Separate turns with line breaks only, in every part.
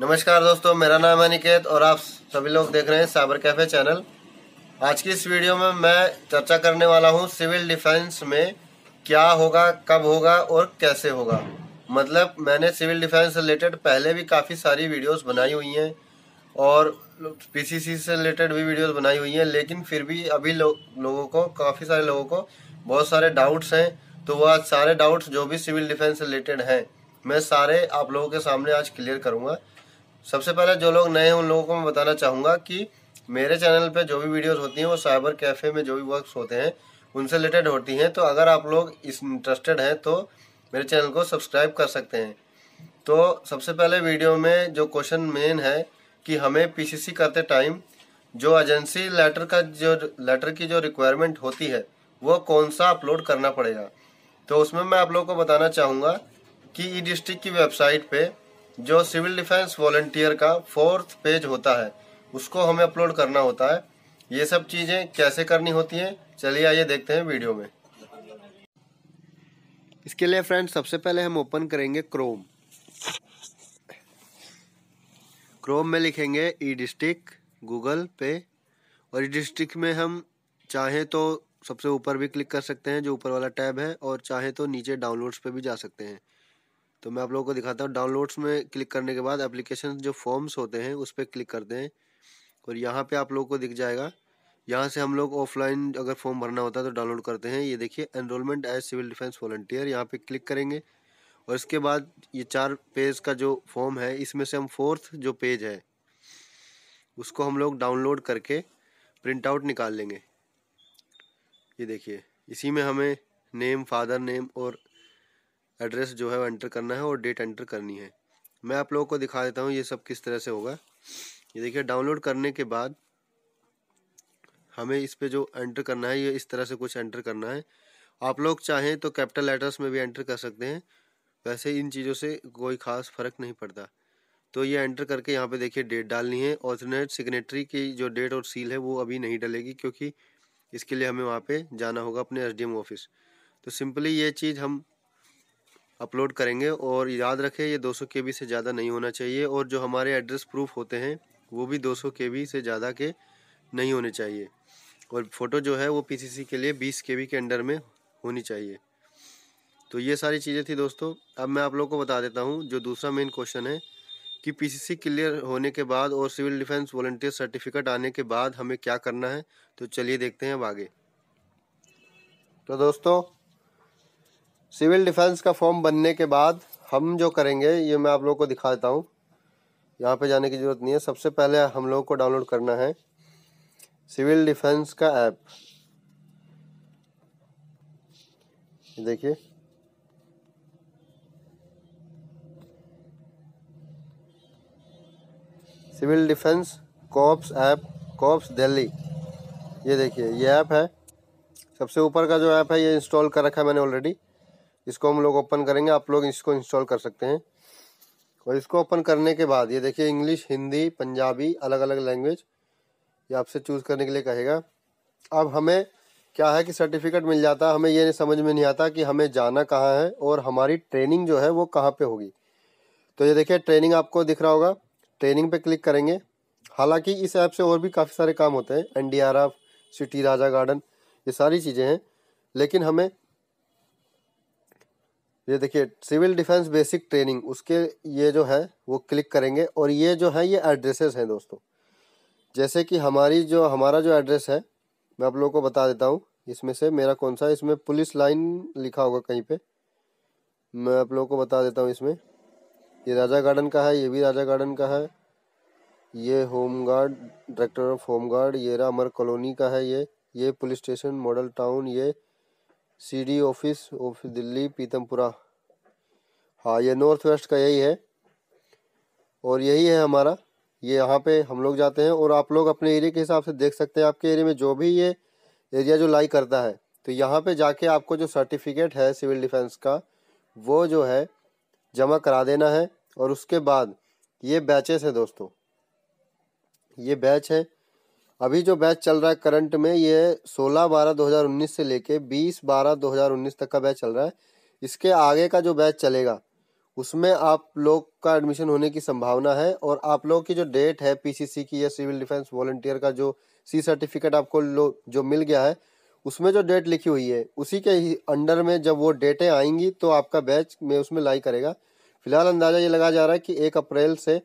नमस्कार दोस्तों मेरा नाम है निकेत और आप सभी लोग देख रहे हैं साइबर कैफे चैनल आज की इस वीडियो में मैं चर्चा करने वाला हूं सिविल डिफेंस में क्या होगा कब होगा और कैसे होगा मतलब मैंने सिविल डिफेंस रिलेटेड पहले भी काफ़ी सारी वीडियोस बनाई हुई हैं और पीसीसी से रिलेटेड भी वीडियोस बनाई हुई हैं लेकिन फिर भी अभी लो, लोगों को काफ़ी सारे लोगों को बहुत सारे डाउट्स हैं तो वह आज सारे डाउट्स जो भी सिविल डिफेंस रिलेटेड हैं मैं सारे आप लोगों के सामने आज क्लियर करूँगा सबसे पहले जो लोग नए हैं उन लोगों को मैं बताना चाहूँगा कि मेरे चैनल पे जो भी वीडियोस होती हैं वो साइबर कैफ़े में जो भी वर्क्स होते हैं उनसे रिलेटेड होती हैं तो अगर आप लोग इस इंटरेस्टेड हैं तो मेरे चैनल को सब्सक्राइब कर सकते हैं तो सबसे पहले वीडियो में जो क्वेश्चन मेन है कि हमें पीसीसी करते टाइम जो एजेंसी लेटर का जो लेटर की जो रिक्वायरमेंट होती है वो कौन सा अपलोड करना पड़ेगा तो उसमें मैं आप लोग को बताना चाहूँगा कि ई डिस्ट्रिक्ट की वेबसाइट पर जो सिविल डिफेंस वॉल्टियर का फोर्थ पेज होता है उसको हमें अपलोड करना होता है ये सब चीज़ें कैसे करनी होती हैं चलिए आइए देखते हैं वीडियो में इसके लिए फ्रेंड्स सबसे पहले हम ओपन करेंगे क्रोम क्रोम में लिखेंगे ई डिस्ट्रिक्ट गूगल पे और ई डिस्ट्रिक्ट में हम चाहें तो सबसे ऊपर भी क्लिक कर सकते हैं जो ऊपर वाला टैब है और चाहे तो नीचे डाउनलोड्स पे भी जा सकते हैं तो मैं आप लोगों को दिखाता हूँ डाउनलोड्स में क्लिक करने के बाद एप्लीकेशन जो फॉर्म्स होते हैं उस पर क्लिक करते हैं और यहाँ पे आप लोगों को दिख जाएगा यहाँ से हम लोग ऑफलाइन अगर फॉर्म भरना होता है तो डाउनलोड करते हैं ये देखिए enrolment as civil defence volunteer यहाँ पे क्लिक करेंगे और इसके बाद ये चार पेज का जो फॉर्म है इसमें से हम फोर्थ जो पेज है उसको हम लोग डाउनलोड करके प्रिंट आउट निकाल लेंगे ये देखिए इसी में हमें नेम फादर नेम और एड्रेस जो है वो एंटर करना है और डेट एंटर करनी है मैं आप लोगों को दिखा देता हूँ ये सब किस तरह से होगा ये देखिए डाउनलोड करने के बाद हमें इस पर जो एंटर करना है ये इस तरह से कुछ एंटर करना है आप लोग चाहें तो कैपिटल लेटर्स में भी एंटर कर सकते हैं वैसे इन चीज़ों से कोई ख़ास फ़र्क नहीं पड़ता तो ये एंटर करके यहाँ पे देखिए डेट डालनी है ऑथोनेट सिग्नेटरी की जो डेट और सील है वो अभी नहीं डलेगी क्योंकि इसके लिए हमें वहाँ पे जाना होगा अपने एसडीएम ऑफिस तो सिंपली ये चीज़ हम अपलोड करेंगे और याद रखें ये 200 के से ज़्यादा नहीं होना चाहिए और जो हमारे एड्रेस प्रूफ होते हैं वो भी 200 के से ज़्यादा के नहीं होने चाहिए और फ़ोटो जो है वो पीसीसी के लिए 20 के के अंडर में होनी चाहिए तो ये सारी चीज़ें थी दोस्तों अब मैं आप लोग को बता देता हूँ जो दूसरा मेन क्वेश्चन है कि सी क्लियर होने के बाद और सिविल डिफेंस वॉल्टियर सर्टिफिकेट आने के बाद हमें क्या करना है तो चलिए देखते हैं अब आगे तो दोस्तों सिविल डिफेंस का फॉर्म बनने के बाद हम जो करेंगे ये मैं आप लोगों को दिखा देता हूँ यहाँ पे जाने की ज़रूरत नहीं है सबसे पहले हम लोगों को डाउनलोड करना है सिविल डिफेंस का ऐप देखिए civil defence corps app corps Delhi ये देखिए ये ऐप है सबसे ऊपर का जो ऐप है ये इंस्टॉल कर रखा है मैंने ऑलरेडी इसको हम लोग ओपन करेंगे आप लोग इसको इंस्टॉल कर सकते हैं और इसको ओपन करने के बाद ये देखिए इंग्लिश हिंदी पंजाबी अलग अलग लैंग्वेज ये आपसे चूज़ करने के लिए कहेगा अब हमें क्या है कि सर्टिफिकेट मिल जाता है हमें ये समझ में नहीं आता कि हमें जाना कहाँ है और हमारी ट्रेनिंग जो है वो कहाँ पे होगी तो ये देखिए ट्रेनिंग आपको दिख रहा होगा ट्रेनिंग पे क्लिक करेंगे हालांकि इस ऐप से और भी काफ़ी सारे काम होते हैं एन सिटी राजा गार्डन ये सारी चीज़ें हैं लेकिन हमें ये देखिए सिविल डिफेंस बेसिक ट्रेनिंग उसके ये जो है वो क्लिक करेंगे और ये जो है ये एड्रेसेस हैं दोस्तों जैसे कि हमारी जो हमारा जो एड्रेस है मैं आप लोगों को बता देता हूँ इसमें से मेरा कौन सा इसमें पुलिस लाइन लिखा होगा कहीं पे मैं आप लोगों को बता देता हूँ इसमें ये राजा गार्डन का है ये भी राजा गार्डन का है ये home guard director of home guard ये अमर कॉलोनी का है ये ये पुलिस स्टेशन मॉडल टाउन ये C D office office Delhi Pitampura हाँ ये नॉर्थ वेस्ट का यही है और यही है हमारा ये यहाँ पे हम लोग जाते हैं और आप लोग अपने एरिया के हिसाब से देख सकते हैं आपके एरिया में जो भी ये एरिया जो लाई करता है तो यहाँ पे जाके आपको जो सर्टिफिकेट है सिविल डिफेंस का वो जो है जमा करा देना है और उसके बाद ये बैचेस है दोस्तों ये बैच है अभी जो बैच चल रहा है करंट में ये 16 बारह 2019 से लेके 20 बारह 2019 तक का बैच चल रहा है इसके आगे का जो बैच चलेगा उसमें आप लोग का एडमिशन होने की संभावना है और आप लोगों की जो डेट है पीसीसी की या सिविल डिफेंस वॉलेंटियर का जो सी सर्टिफिकेट आपको जो मिल गया है उसमें जो डेट लिखी हुई है उसी के अंडर में जब वो डेटें आएंगी तो आपका बैच में उसमें लाई करेगा फिलहाल अंदाज़ा ये लगा जा रहा है कि एक अप्रैल से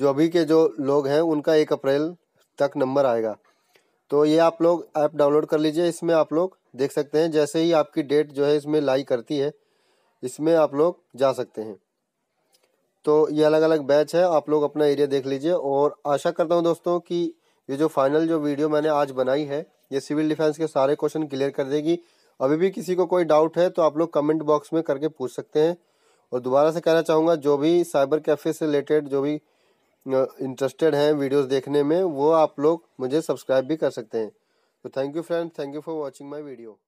जो अभी के जो लोग हैं उनका एक अप्रैल तक नंबर आएगा तो ये आप लोग ऐप डाउनलोड कर लीजिए इसमें आप लोग देख सकते हैं जैसे ही आपकी डेट जो है इसमें लाई करती है इसमें आप लोग जा सकते हैं तो ये अलग अलग बैच है आप लोग अपना एरिया देख लीजिए और आशा करता हूँ दोस्तों कि ये जो फाइनल जो वीडियो मैंने आज बनाई है ये सिविल डिफेंस के सारे क्वेश्चन क्लियर कर देगी अभी भी किसी को कोई डाउट है तो आप लोग कमेंट बॉक्स में करके पूछ सकते हैं और दोबारा से कहना चाहूँगा जो भी साइबर कैफ़े से रिलेटेड जो भी इंटरेस्टेड हैं वीडियोस देखने में वो आप लोग मुझे सब्सक्राइब भी कर सकते हैं तो thank you friend thank you for watching my video